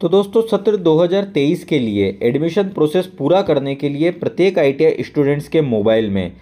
तो दोस्तों सत्र 2023 के लिए एडमिशन प्रोसेस पूरा करने के लिए प्रत्येक आई स्टूडेंट्स के मोबाइल में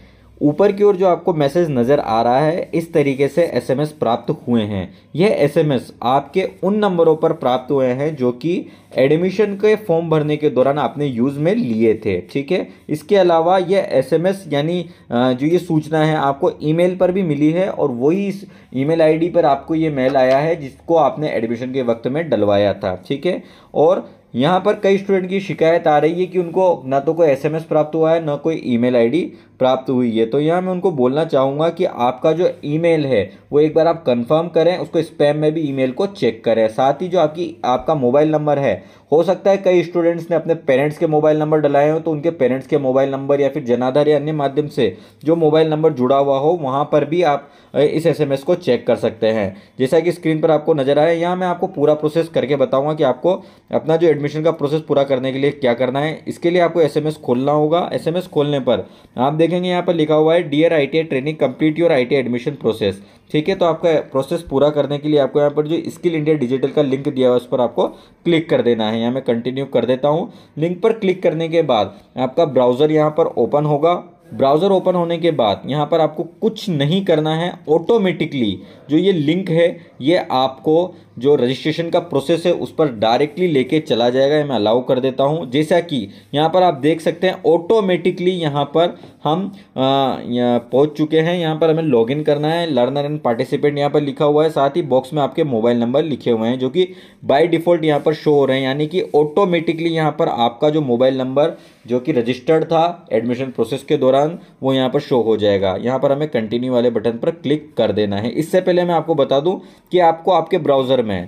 ऊपर की ओर जो आपको मैसेज नज़र आ रहा है इस तरीके से एसएमएस प्राप्त हुए हैं यह एसएमएस आपके उन नंबरों पर प्राप्त हुए हैं जो कि एडमिशन के फॉर्म भरने के दौरान आपने यूज़ में लिए थे ठीक है इसके अलावा यह एसएमएस यानी जो ये सूचना है आपको ईमेल पर भी मिली है और वही इस ई मेल पर आपको ये मेल आया है जिसको आपने एडमिशन के वक्त में डलवाया था ठीक है और यहाँ पर कई स्टूडेंट की शिकायत आ रही है कि उनको ना तो कोई एसएमएस प्राप्त हुआ है ना कोई ईमेल आईडी प्राप्त हुई है तो यहाँ मैं उनको बोलना चाहूँगा कि आपका जो ईमेल है वो एक बार आप कंफर्म करें उसको स्पैम में भी ईमेल को चेक करें साथ ही जो आपकी आपका मोबाइल नंबर है हो सकता है कई स्टूडेंट्स ने अपने पेरेंट्स के मोबाइल नंबर डलाए हो तो उनके पेरेंट्स के मोबाइल नंबर या फिर जनाधार या अन्य माध्यम से जो मोबाइल नंबर जुड़ा हुआ हो वहाँ पर भी आप इस एस को चेक कर सकते हैं जैसा कि स्क्रीन पर आपको नजर आ रहा है यहाँ मैं आपको पूरा प्रोसेस करके बताऊँगा कि आपको अपना जो एडमिशन का प्रोसेस पूरा करने के लिए क्या करना है इसके लिए आपको एस खोलना होगा एस खोलने पर आप देखें देखेंगे यहाँ पर लिखा हुआ है dear I training complete your I admission process ठीक है तो आपका प्रोसेस पूरा करने के लिए आपको यहाँ पर जो स्किल इंडिया डिजिटल का लिंक दिया हुआ है उस पर आपको क्लिक कर देना है यहाँ मैं कंटिन्यू कर देता हूँ लिंक पर क्लिक करने के बाद आपका ब्राउज़र यहाँ पर ओपन होगा ब्राउज़र ओपन होने के बाद यहाँ पर आपको कुछ नहीं करना है ऑटोमेटिकली जो ये लिंक है ये आपको जो रजिस्ट्रेशन का प्रोसेस है उस पर डायरेक्टली लेके चला जाएगा मैं अलाउ कर देता हूँ जैसा कि यहाँ पर आप देख सकते हैं ऑटोमेटिकली यहाँ पर हम पहुँच चुके हैं यहाँ पर हमें लॉगिन करना है लर्नर एंड पार्टिसिपेंट यहाँ पर लिखा हुआ है साथ ही बॉक्स में आपके मोबाइल नंबर लिखे हुए हैं जो कि बाई डिफ़ॉल्ट यहाँ पर शो हो रहे हैं यानी कि ऑटोमेटिकली यहाँ पर आपका जो मोबाइल नंबर जो कि रजिस्टर्ड था एडमिशन प्रोसेस के दौरान वो यहाँ पर शो हो जाएगा यहाँ पर हमें कंटिन्यू वाले बटन पर क्लिक कर देना है इससे पहले मैं आपको बता दूँ कि आपको आपके ब्राउज़र में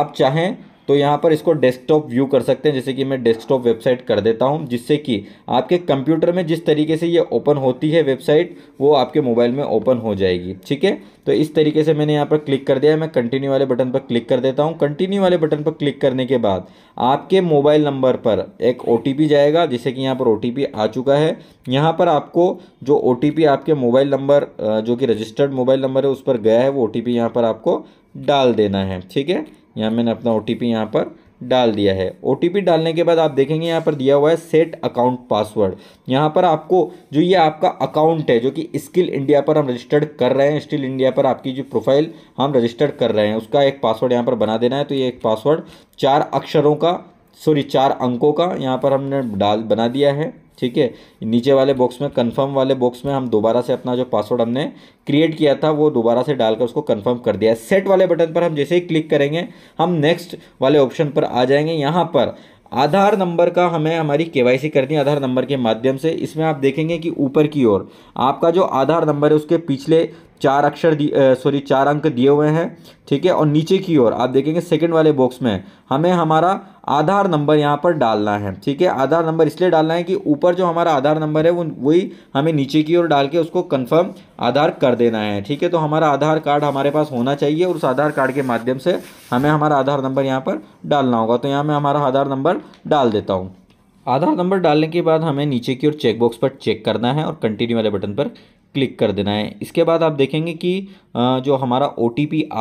आप चाहें तो यहाँ पर इसको डेस्कटॉप व्यू कर सकते हैं जैसे कि मैं डेस्कटॉप वेबसाइट कर देता हूँ जिससे कि आपके कंप्यूटर में जिस तरीके से ये ओपन होती है वेबसाइट वो आपके मोबाइल में ओपन हो जाएगी ठीक है तो इस तरीके से मैंने यहाँ पर क्लिक कर दिया मैं कंटिन्यू वाले बटन पर क्लिक कर देता हूँ कंटिन्यू वाले बटन पर क्लिक करने के बाद आपके मोबाइल नंबर पर एक ओ जाएगा जैसे कि यहाँ पर ओ आ चुका है यहाँ पर आपको जो ओ आपके मोबाइल नंबर जो कि रजिस्टर्ड मोबाइल नंबर है उस पर गया है वो ओ टी यहाँ पर आपको डाल देना है ठीक है यहाँ मैंने अपना ओ टी यहाँ पर डाल दिया है ओ डालने के बाद आप देखेंगे यहाँ पर दिया हुआ है सेट अकाउंट पासवर्ड यहाँ पर आपको जो ये आपका अकाउंट है जो कि स्किल इंडिया पर हम रजिस्टर्ड कर रहे हैं स्किल इंडिया पर आपकी जो प्रोफाइल हम रजिस्टर्ड कर रहे हैं उसका एक पासवर्ड यहाँ पर बना देना है तो ये एक पासवर्ड चार अक्षरों का सॉरी चार अंकों का यहाँ पर हमने डाल बना दिया है ठीक है नीचे वाले बॉक्स में कंफर्म वाले बॉक्स में हम दोबारा से अपना जो पासवर्ड हमने क्रिएट किया था वो दोबारा से डालकर उसको कंफर्म कर दिया सेट वाले बटन पर हम जैसे ही क्लिक करेंगे हम नेक्स्ट वाले ऑप्शन पर आ जाएंगे यहाँ पर आधार नंबर का हमें हमारी केवाईसी करनी है आधार नंबर के माध्यम से इसमें आप देखेंगे कि ऊपर की ओर आपका जो आधार नंबर है उसके पिछले चार अक्षर सॉरी चार अंक दिए हुए हैं ठीक है और नीचे की ओर आप देखेंगे सेकंड वाले बॉक्स में हमें हमारा आधार नंबर यहाँ पर डालना है ठीक है आधार नंबर इसलिए डालना है कि ऊपर जो हमारा आधार नंबर है वो वही हमें नीचे की ओर डाल के उसको कंफर्म आधार कर देना है ठीक है तो हमारा आधार कार्ड हमारे पास होना चाहिए और उस आधार कार्ड के माध्यम से हमें हमारा आधार नंबर यहाँ पर डालना होगा तो यहाँ मैं हमारा आधार नंबर डाल देता हूँ आधार नंबर डालने के बाद हमें नीचे की ओर चेकबॉक्स पर चेक करना है और कंटिन्यू वाले बटन पर क्लिक कर देना है इसके बाद आप देखेंगे कि जो हमारा ओ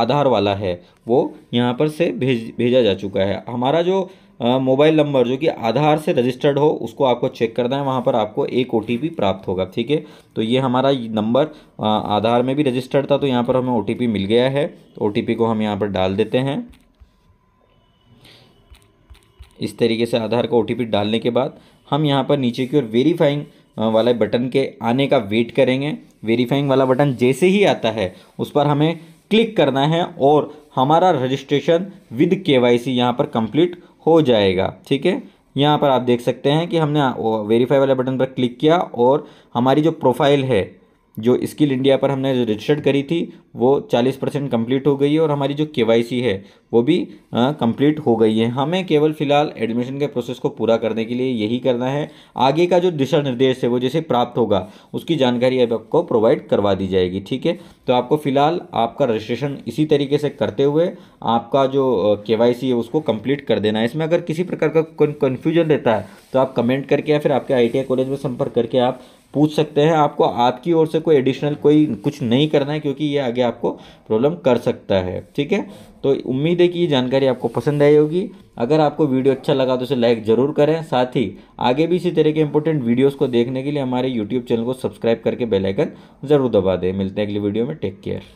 आधार वाला है वो यहाँ पर से भेज भेजा जा चुका है हमारा जो मोबाइल नंबर जो कि आधार से रजिस्टर्ड हो उसको आपको चेक करना है वहाँ पर आपको एक ओ प्राप्त होगा ठीक है तो ये हमारा नंबर आधार में भी रजिस्टर्ड था तो यहाँ पर हमें ओ मिल गया है ओ तो को हम यहाँ पर डाल देते हैं इस तरीके से आधार का ओ डालने के बाद हम यहाँ पर नीचे की ओर वेरीफाइंग वाले बटन के आने का वेट करेंगे वेरीफाइंग वाला बटन जैसे ही आता है उस पर हमें क्लिक करना है और हमारा registration with K Y C यहाँ पर कंप्लीट हो जाएगा ठीक है यहाँ पर आप देख सकते हैं कि हमने वेरीफाई वाले बटन पर क्लिक किया और हमारी जो प्रोफाइल है जो स्किल इंडिया पर हमने जो रजिस्टर्ड करी थी वो चालीस परसेंट कम्प्लीट हो गई है और हमारी जो के है वो भी कंप्लीट हो गई है हमें केवल फिलहाल एडमिशन के प्रोसेस को पूरा करने के लिए यही करना है आगे का जो दिशा निर्देश है वो जैसे प्राप्त होगा उसकी जानकारी अब आपको प्रोवाइड करवा दी जाएगी ठीक है तो आपको फिलहाल आपका रजिस्ट्रेशन इसी तरीके से करते हुए आपका जो के है उसको कम्प्लीट कर देना है इसमें अगर किसी प्रकार का कन्फ्यूजन रहता है तो आप कमेंट करके या फिर आपके आई कॉलेज में संपर्क करके आप पूछ सकते हैं आपको आपकी ओर से कोई एडिशनल कोई कुछ नहीं करना है क्योंकि ये आगे आपको प्रॉब्लम कर सकता है ठीक है तो उम्मीद है कि ये जानकारी आपको पसंद आई होगी अगर आपको वीडियो अच्छा लगा तो इसे लाइक ज़रूर करें साथ ही आगे भी इसी तरह के इंपॉर्टेंट वीडियोज़ को देखने के लिए हमारे यूट्यूब चैनल को सब्सक्राइब करके बेलाइकन ज़रूर दबा दें मिलते हैं अगली वीडियो में टेक केयर